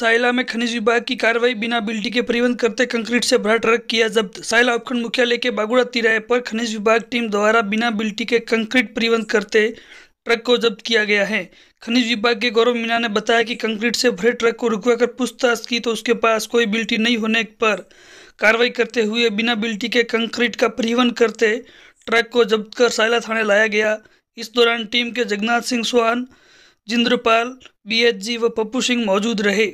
साइला में खनिज विभाग की कार्रवाई बिना बिल्टी के परिवहन करते कंक्रीट से भरा ट्रक किया जब्त साइला उपखंड मुख्यालय के बागुड़ा तिराए पर खनिज विभाग टीम द्वारा बिना बिल्टी के कंक्रीट परिवहन करते ट्रक को जब्त किया गया है खनिज विभाग के गौरव मीना ने बताया कि कंक्रीट से भरे ट्रक को कर पूछताछ की तो उसके पास कोई बिल्टी नहीं होने पर कार्रवाई करते हुए बिना बिल्टी के कंक्रीट का परिवहन करते ट्रक को जब्त कर साइला थाने लाया गया इस दौरान टीम के जगन्नाथ सिंह सुहान जिंद्रपाल जी व पप्पू सिंह मौजूद रहे